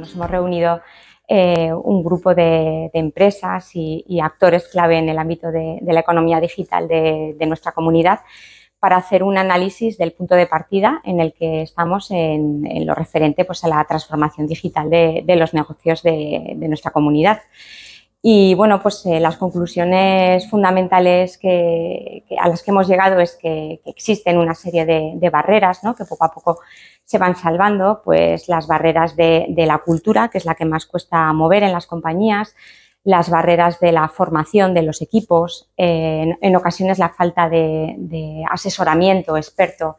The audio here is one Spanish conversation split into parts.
nos hemos reunido eh, un grupo de, empresas y, actores clave en el ámbito de, la economía digital de, nuestra comunidad para hacer un análisis del punto de partida en el que estamos en, lo referente pues, a la transformación digital de, los negocios de nuestra comunidad. Y bueno, pues eh, las conclusiones fundamentales a las que hemos llegado es que, existen una serie de, barreras ¿no? que poco a poco se van salvando, pues las barreras de, la cultura, que es la que más cuesta mover en las compañías, las barreras de la formación de los equipos, en, ocasiones la falta de, asesoramiento experto,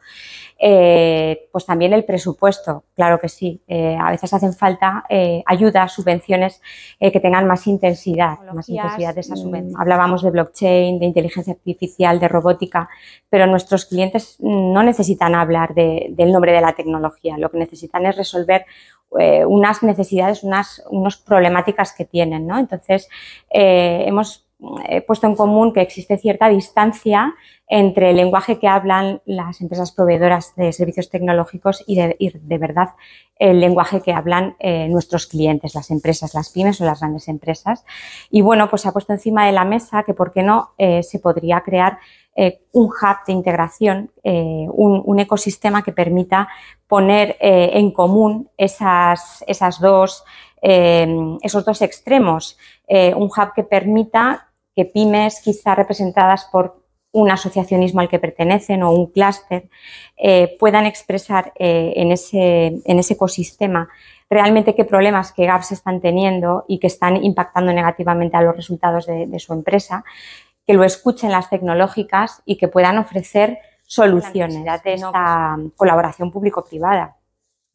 eh, pues también el presupuesto, claro que sí, eh, a veces hacen falta eh, ayudas, subvenciones que tengan más intensidad, más intensidad mm, Hablábamos de blockchain, de inteligencia artificial, de robótica, pero nuestros clientes mm, no necesitan hablar del nombre de la tecnología, lo que necesitan es resolver unas necesidades, unas, unas problemáticas que tienen, ¿no? Entonces, eh, hemos eh, puesto en común que existe cierta distancia entre el lenguaje que hablan las empresas proveedoras de servicios tecnológicos y de, de verdad el lenguaje que hablan eh, nuestros clientes, las empresas, las pymes o las grandes empresas. Y bueno, pues se ha puesto encima de la mesa que por qué no se podría crear eh, un hub de integración, eh, un, ecosistema que permita poner eh, en común esas, esas dos, esos dos extremos, un hub que permita que pymes quizá representadas por un asociacionismo al que pertenecen o un clúster puedan expresar en, ese, ecosistema realmente qué problemas que GAPS están teniendo y que están impactando negativamente a los resultados de su empresa que lo escuchen las tecnológicas y que puedan ofrecer soluciones de esta colaboración público-privada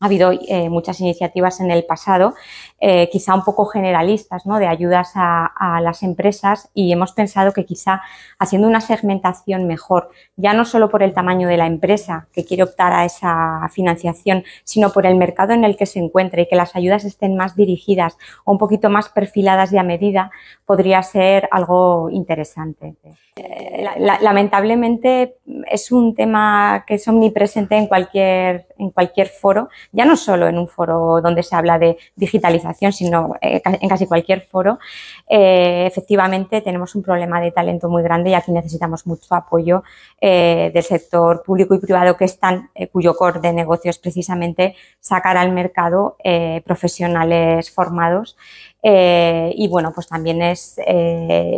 ha habido eh, muchas iniciativas en el pasado, eh, quizá un poco generalistas, ¿no? de ayudas a, las empresas y hemos pensado que quizá haciendo una segmentación mejor, ya no solo por el tamaño de la empresa que quiere optar a esa financiación, sino por el mercado en el que se encuentra y que las ayudas estén más dirigidas o un poquito más perfiladas y a medida, podría ser algo interesante. Eh, lamentablemente es un tema que es omnipresente en cualquier en cualquier foro, ya no solo en un foro donde se habla de digitalización, sino eh, en casi cualquier foro, eh, efectivamente tenemos un problema de talento muy grande y aquí necesitamos mucho apoyo eh, del sector público y privado que están, cuyo core de negocio es precisamente sacar al mercado profesionales formados. y bueno, pues también es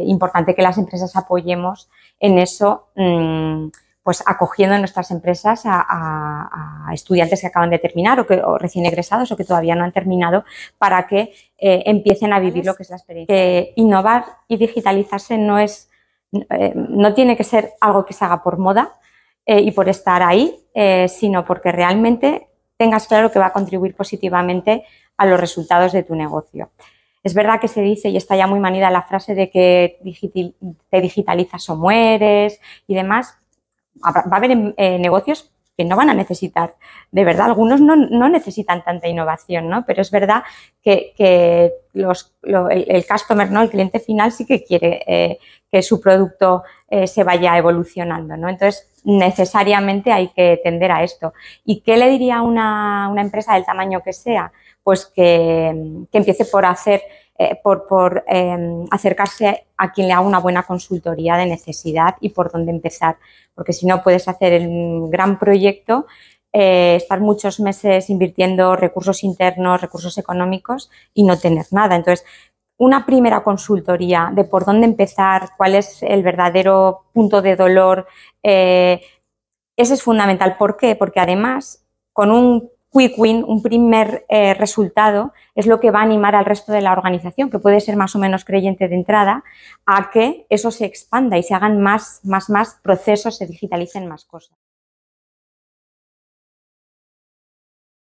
importante que las empresas apoyemos en eso. Mm, pues acogiendo en nuestras empresas a, estudiantes que acaban de terminar o, que, recién egresados o que todavía no han terminado para que eh, empiecen a vivir lo que es la experiencia. Eh, innovar y digitalizarse no es, eh, no tiene que ser algo que se haga por moda y por estar ahí, sino porque realmente tengas claro que va a contribuir positivamente a los resultados de tu negocio. Es verdad que se dice, y está ya muy manida la frase de que te digitalizas o mueres y demás, va a haber eh, negocios que no van a necesitar, de verdad, algunos no, no necesitan tanta innovación, ¿no? Pero es verdad que, que los, el, customer, ¿no? El cliente final sí que quiere eh, que su producto eh, se vaya evolucionando, ¿no? Entonces, necesariamente hay que tender a esto. ¿Y qué le diría a una, una empresa del tamaño que sea? Pues que, que empiece por hacer eh, por, em, acercarse a quien le haga una buena consultoría de necesidad y por dónde empezar, porque si no puedes hacer un gran proyecto, eh, estar muchos meses invirtiendo recursos internos, recursos económicos y no tener nada. Entonces, una primera consultoría de por dónde empezar, cuál es el verdadero punto de dolor, eso eh, ese es fundamental. ¿Por qué? Porque además, con un un primer eh, resultado, es lo que va a animar al resto de la organización, que puede ser más o menos creyente de entrada, a que eso se expanda y se hagan más, más, más procesos, se digitalicen más cosas.